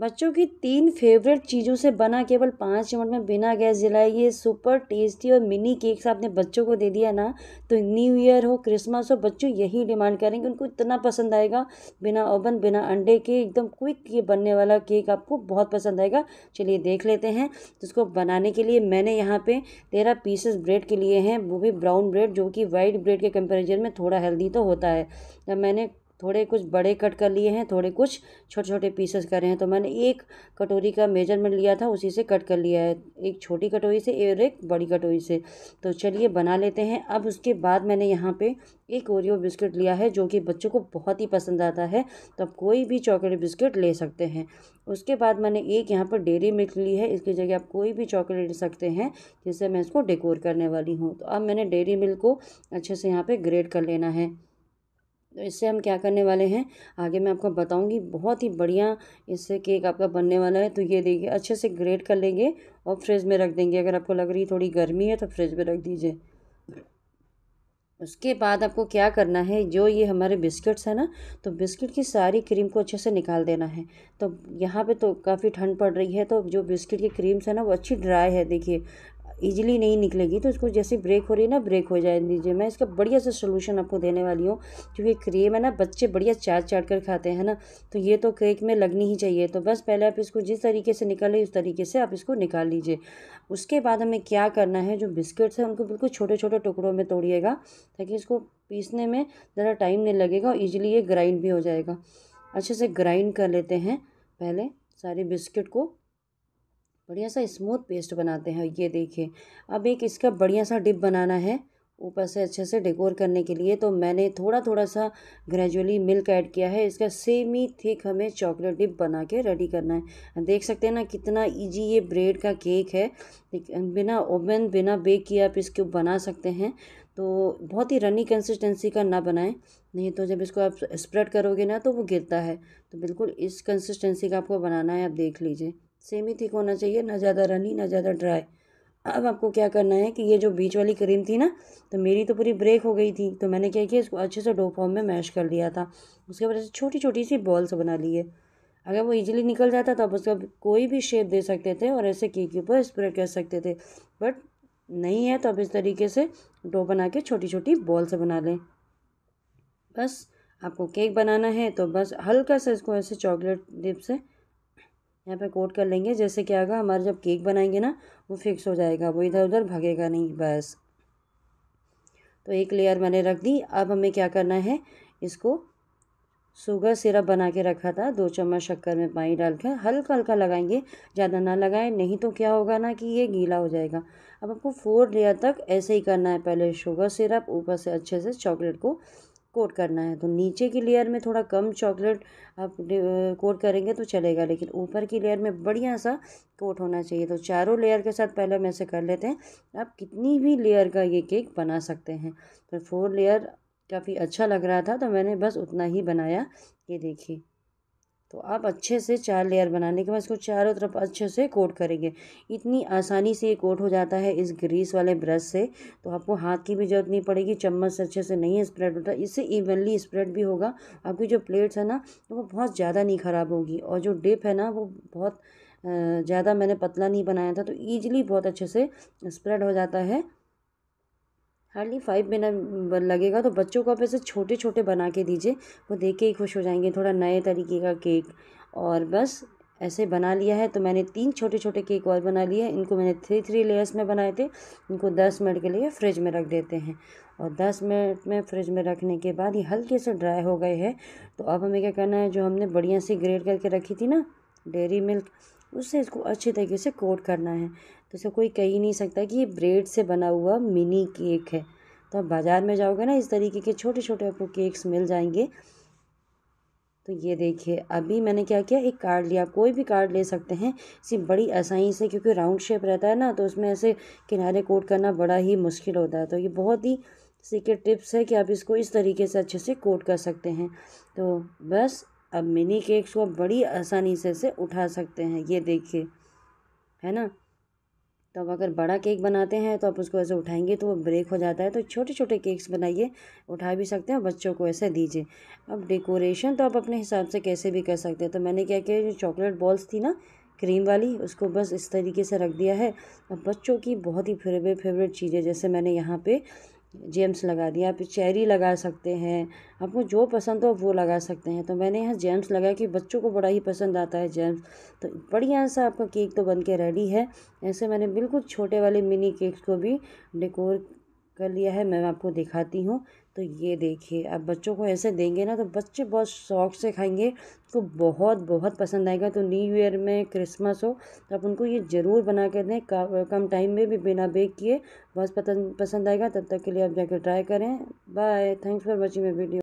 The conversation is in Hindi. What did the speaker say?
बच्चों की तीन फेवरेट चीज़ों से बना केवल पाँच मिनट में बिना गैस जलाए ये सुपर टेस्टी और मिनी केक्स आपने बच्चों को दे दिया ना तो न्यू ईयर हो क्रिसमस हो बच्चों यही डिमांड करेंगे उनको इतना पसंद आएगा बिना ओवन बिना अंडे के एकदम क्विक ये बनने वाला केक आपको बहुत पसंद आएगा चलिए देख लेते हैं तो इसको बनाने के लिए मैंने यहाँ पर तेरह पीसेस ब्रेड के लिए हैं वो भी ब्राउन ब्रेड जो कि वाइट ब्रेड के कंपेरिजन में थोड़ा हेल्दी तो होता है तो मैंने थोड़े कुछ बड़े कट कर लिए हैं थोड़े कुछ छोटे छोटे पीसेस करे हैं तो मैंने एक कटोरी का मेजरमेंट लिया था उसी से कट कर लिया है एक छोटी कटोरी से और एक बड़ी कटोरी से तो चलिए बना लेते हैं अब उसके बाद मैंने यहाँ पे एक ओरियो बिस्किट लिया है जो कि बच्चों को बहुत ही पसंद आता है तो आप कोई भी चॉकलेट बिस्किट ले सकते हैं उसके बाद मैंने एक यहाँ पर डेरी मिल्क ली है इसकी जगह आप कोई भी चॉकलेट ले सकते हैं जिससे मैं इसको डेकोर करने वाली हूँ तो अब मैंने डेरी मिल्क को अच्छे से यहाँ पर ग्रेड कर लेना है तो इससे हम क्या करने वाले हैं आगे मैं आपको बताऊंगी बहुत ही बढ़िया इससे केक आपका बनने वाला है तो ये देखिए अच्छे से ग्रेट कर लेंगे और फ्रिज में रख देंगे अगर आपको लग रही थोड़ी गर्मी है तो फ्रिज में रख दीजिए उसके बाद आपको क्या करना है जो ये हमारे बिस्किट्स हैं ना तो बिस्किट की सारी क्रीम को अच्छे से निकाल देना है तो यहाँ पे तो काफ़ी ठंड पड़ रही है तो जो बिस्किट की क्रीम्स है ना वो अच्छी ड्राई है देखिए ईजिली नहीं निकलेगी तो इसको जैसे ब्रेक हो रही है ना ब्रेक हो जाए दीजिए मैं इसका बढ़िया सा सोल्यूशन आपको देने वाली हूँ क्योंकि क्रीम है ना बच्चे बढ़िया चाट चाट कर खाते हैं ना तो ये तो केक में लगनी ही चाहिए तो बस पहले आप इसको जिस तरीके से निकाले उस तरीके से आप इसको निकाल लीजिए उसके बाद हमें क्या करना है जो बिस्किट्स हैं उनको बिल्कुल छोटे छोटे टुकड़ों में तोड़िएगा ताकि इसको पीसने में ज़रा टाइम नहीं लगेगा और ईजिली ये ग्राइंड भी हो जाएगा अच्छे से ग्राइंड कर लेते हैं पहले सारे बिस्किट को बढ़िया सा स्मूथ पेस्ट बनाते हैं ये देखिए अब एक इसका बढ़िया सा डिप बनाना है ऊपर से अच्छे से डेकोर करने के लिए तो मैंने थोड़ा थोड़ा सा ग्रेजुअली मिल्क ऐड किया है इसका सेमी थिक हमें चॉकलेट डिप बना के रेडी करना है देख सकते हैं ना कितना इजी ये ब्रेड का केक है बिना ओवन बिना बेक किए आप इसको बना सकते हैं तो बहुत ही रनी कंसिस्टेंसी का ना बनाएं नहीं तो जब इसको आप स्प्रेड करोगे ना तो वो गिरता है तो बिल्कुल इस कंसिस्टेंसी का आपको बनाना है आप देख लीजिए सेम ही थिक होना चाहिए ना ज़्यादा रनी ना ज़्यादा ड्राई अब आपको क्या करना है कि ये जो बीच वाली क्रीम थी ना तो मेरी तो पूरी ब्रेक हो गई थी तो मैंने क्या किया इसको अच्छे से डो फॉर्म में मैश कर लिया था उसके वजह से छोटी छोटी सी बॉल्स बना लिए अगर वो इजीली निकल जाता तो आप उसका कोई भी शेप दे सकते थे और ऐसे केक के ऊपर स्प्रेड कर सकते थे बट नहीं है तो आप इस तरीके से डो बना के छोटी छोटी बॉल्स बना लें बस आपको केक बनाना है तो बस हल्का सा इसको ऐसे चॉकलेट डिप से यहाँ पे कोट कर लेंगे जैसे क्या होगा हमारा जब केक बनाएंगे ना वो फिक्स हो जाएगा वो इधर उधर भागेगा नहीं बस तो एक लेयर मैंने रख दी अब हमें क्या करना है इसको शुगर सिरप बना के रखा था दो चम्मच शक्कर में पानी डालकर हल्का हल्का लगाएंगे ज़्यादा ना लगाएं नहीं तो क्या होगा ना कि ये गीला हो जाएगा अब आपको फोर लेयर तक ऐसे ही करना है पहले शुगर सिरप ऊपर से अच्छे से चॉकलेट को कोट करना है तो नीचे की लेयर में थोड़ा कम चॉकलेट आप कोट करेंगे तो चलेगा लेकिन ऊपर की लेयर में बढ़िया सा कोट होना चाहिए तो चारों लेयर के साथ पहले हम ऐसे कर लेते हैं आप कितनी भी लेयर का ये केक बना सकते हैं तो फोर लेयर काफ़ी अच्छा लग रहा था तो मैंने बस उतना ही बनाया ये देखिए तो आप अच्छे से चार लेयर बनाने के बाद इसको चारों तरफ अच्छे से कोट करेंगे इतनी आसानी से ये कोट हो जाता है इस ग्रीस वाले ब्रश से तो आपको हाथ की भी ज़रूरत नहीं पड़ेगी चम्मच से अच्छे से नहीं स्प्रेड होता इससे इवनली स्प्रेड भी होगा आपकी जो प्लेट्स है ना वो बहुत ज़्यादा नहीं ख़राब होगी और जो डिप है ना वो बहुत ज़्यादा मैंने पतला नहीं बनाया था तो ईजिली बहुत अच्छे से स्प्रेड हो जाता है हार्डली फाइव मिनट लगेगा तो बच्चों को आप ऐसे छोटे छोटे बना के दीजिए वो देख के ही खुश हो जाएंगे थोड़ा नए तरीके का केक और बस ऐसे बना लिया है तो मैंने तीन छोटे छोटे केक और बना लिए इनको मैंने थ्री थ्री लेयर्स में बनाए थे इनको दस मिनट के लिए फ्रिज में रख देते हैं और दस मिनट में फ्रिज में रखने के बाद ये हल्के से ड्राई हो गए हैं तो अब हमें क्या करना है जो हमने बढ़िया सी ग्रेड करके रखी थी ना डेरी मिल्क उससे इसको अच्छे तरीके से कोट करना है तो इसे कोई कह ही नहीं सकता कि ये ब्रेड से बना हुआ मिनी केक है तो आप बाज़ार में जाओगे ना इस तरीके के छोटे छोटे आपको केक्स मिल जाएंगे तो ये देखिए अभी मैंने क्या किया एक कार्ड लिया कोई भी कार्ड ले सकते हैं इसे बड़ी आसानी से क्योंकि राउंड शेप रहता है ना तो उसमें ऐसे किनारे कोट करना बड़ा ही मुश्किल होता है तो ये बहुत ही सीक्रेट टिप्स है कि आप इसको इस तरीके से अच्छे से कोट कर सकते हैं तो बस अब मिनी केक्स को बड़ी आसानी से से उठा सकते हैं ये देखिए है ना तो अब अगर बड़ा केक बनाते हैं तो आप उसको ऐसे उठाएंगे तो वो ब्रेक हो जाता है तो छोटे छोटे केक्स बनाइए उठा भी सकते हैं और बच्चों को ऐसे दीजिए अब डेकोरेशन तो आप अपने हिसाब से कैसे भी कर सकते हैं तो मैंने क्या किया जो चॉकलेट बॉल्स थी ना क्रीम वाली उसको बस इस तरीके से रख दिया है अब बच्चों की बहुत ही फेवरेट फेवरेट चीज़ें जैसे मैंने यहाँ पर जेम्स लगा दिया आप चेरी लगा सकते हैं आपको जो पसंद हो वो लगा सकते हैं तो मैंने यहाँ जेम्स लगाया कि बच्चों को बड़ा ही पसंद आता है जेम्स तो बढ़िया सा आपका केक तो बन के रेडी है ऐसे मैंने बिल्कुल छोटे वाले मिनी केक्स को भी डेकोर कर लिया है मैं आपको दिखाती हूँ तो ये देखिए अब बच्चों को ऐसे देंगे ना तो बच्चे बहुत शौक से खाएंगे तो बहुत बहुत पसंद आएगा तो न्यू ईयर में क्रिसमस हो तो आप उनको ये ज़रूर बना के दें कम टाइम में भी बिना बेक किए बहुत पसंद पसंद आएगा तब तक के लिए आप जाकर ट्राई करें bye thanks for watching my video